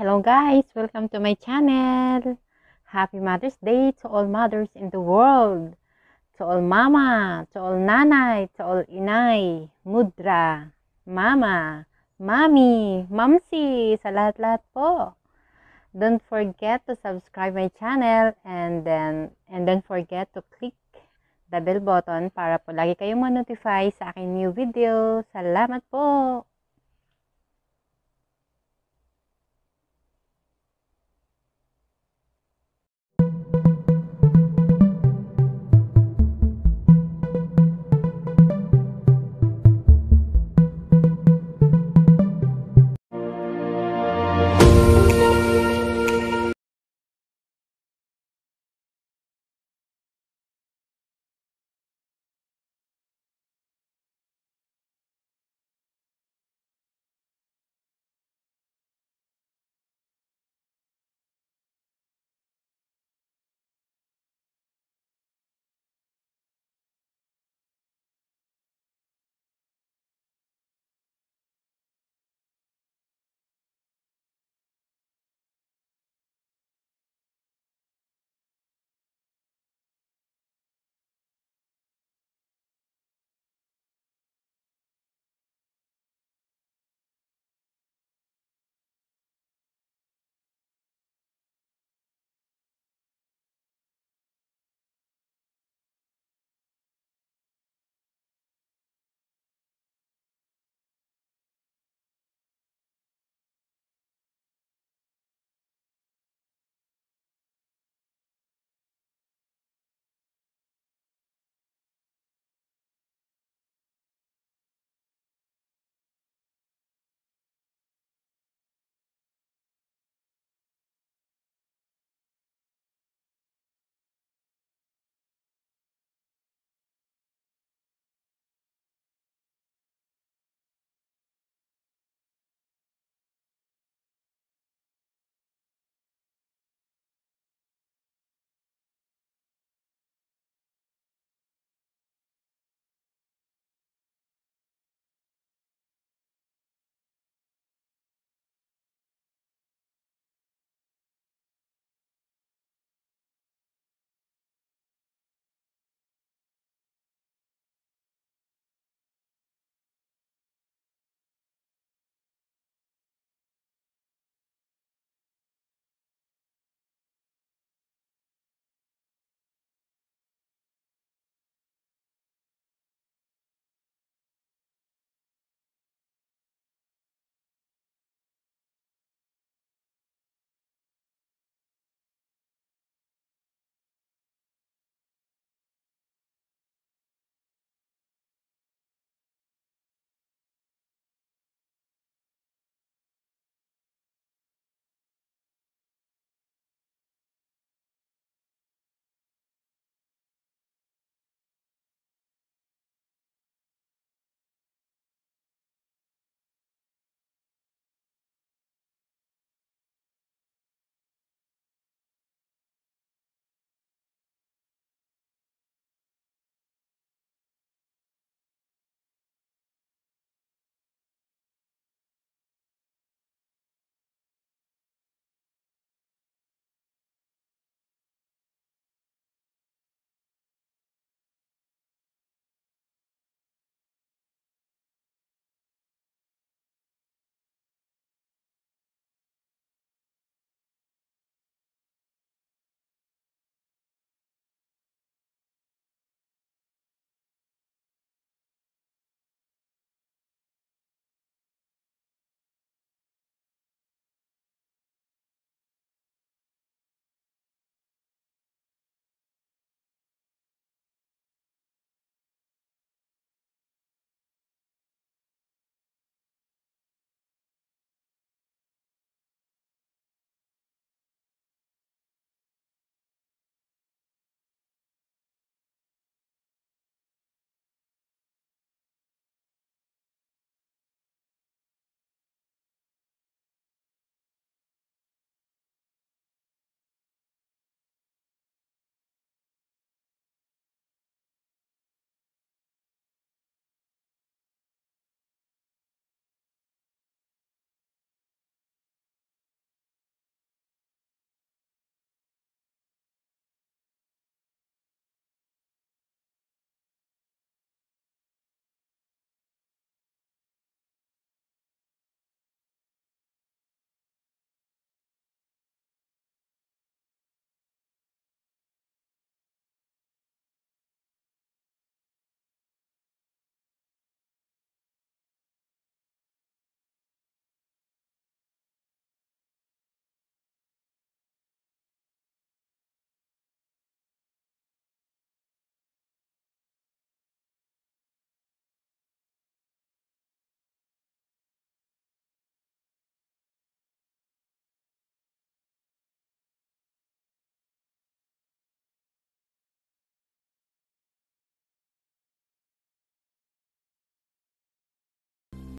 Hello guys! Welcome to my channel! Happy Mother's Day to all mothers in the world! To all mama, to all nanay, to all inay, mudra, mama, mommy, mamsi, sa lahat-lahat po! Don't forget to subscribe my channel and then and don't forget to click the bell button para po lagi kayong ma-notify sa akin new video. Salamat po!